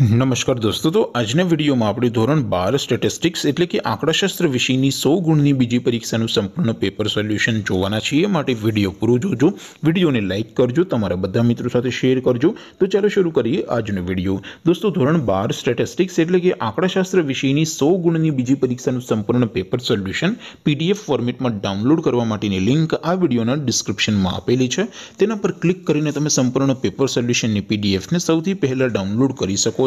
નમસ્કાર દોસ્તો તો આજ ને વિડિયો માં આપણે ધોરણ 12 સ્ટેટિસ્ટિક્સ એટલે કે આંકડાશાસ્ત્ર વિષય ની 100 ગુણ ની બીજી પરીક્ષા નું સંપૂર્ણ પેપર સોલ્યુશન જોવાના છે માટે વિડિયો પૂરો જોજો વિડિયો ને લાઈક કરજો તમારા બધા મિત્રો સાથે શેર કરજો તો ચાલો શરૂ કરીએ આજ નો વિડિયો દોસ્તો ધોરણ 12 સ્ટેટિસ્ટિક્સ એટલે કે આંકડાશાસ્ત્ર વિષય ની 100 ગુણ ની બીજી પરીક્ષા નું સંપૂર્ણ પેપર સોલ્યુશન PDF ફોર્મેટ માં ડાઉનલોડ કરવા માટે ની લિંક આ વિડિયો ના ડિસ્ક્રિપ્શન માં આપેલી છે તેના પર ક્લિક કરીને તમે સંપૂર્ણ પેપર સોલ્યુશન ને PDF માં સૌથી પહેલા ડાઉનલોડ કરી શકો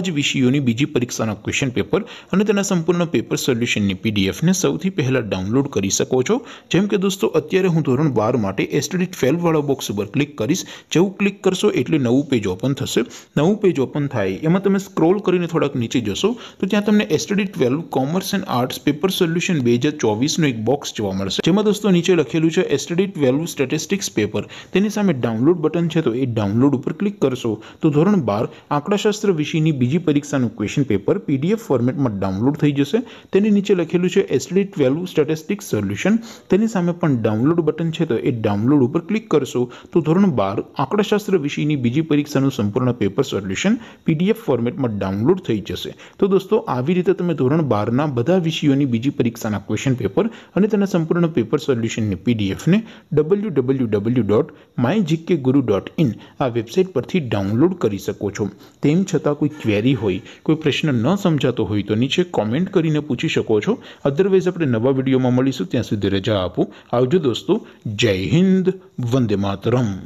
અજબીષિઓની બીજી પરીક્ષાના ક્વેશ્ચન પેપર અને તેના સંપૂર્ણનો પેપર સોલ્યુશનની પીડીએફ ને સૌથી પહેલા ડાઉનલોડ કરી શકો છો જેમ કે દોસ્તો અત્યારે હું ધોરણ 12 માટે સ્ટડી ફેલ વાળો બોક્સ પર ક્લિક કરીસ જેઉ ક્લિક કરશો એટલે નવું પેજ ઓપન થશે નવું પેજ ઓપન થાય એમાં તમને સ્ક્રોલ કરીને થોડક નીચે જશો તો ત્યાં તમને study 12 commerce and arts paper solution 2024 નો એક બોક્સ જોવા મળશે જેમ કે દોસ્તો નીચે લખેલું છે સ્ટડી 12 સ્ટેટિસ્ટિક્સ પેપર તેની સામે ડાઉનલોડ બટન છે તો એ ડાઉનલોડ ઉપર ક્લિક કરશો તો ધોરણ 12 આંકડાશાસ્ત્ર વિષિની બીજી પરીક્ષાનું ક્વેશ્ચન પેપર પીડીએફ ફોર્મેટમાં ડાઉનલોડ થઈ જશે તેની નીચે લખેલું છે એસડી 12u સ્ટેટિસ્ટિક્સ સોલ્યુશન તેની સામે પણ ડાઉનલોડ બટન છે તો એ ડાઉનલોડ ઉપર ક્લિક કરશું તો ધોરણ 12 આંકડાશાસ્ત્ર વિષયની બીજી પરીક્ષાનું સંપૂર્ણ પેપર સોલ્યુશન પીડીએફ ફોર્મેટમાં ડાઉનલોડ થઈ જશે તો દોસ્તો આવી રીતે તમે ધોરણ 12 ના બધા વિષયોની બીજી પરીક્ષાના ક્વેશ્ચન પેપર અને તેના સંપૂર્ણ પેપર સોલ્યુશનની પીડીએફ ને www.mygkguru.in આ વેબસાઈટ પરથી ડાઉનલોડ કરી શકો છો તેમ છતાં કોઈ होई कोई प्रश्न न समझ आता हो तो नीचे कमेंट કરીને પૂછી શકો છો અધરવેઝ આપણે નવા વિડિયોમાં મળીશું ત્યાં સુધી રહેજો આવજો દોસ્તો જય હિન્દ વંદે માતરમ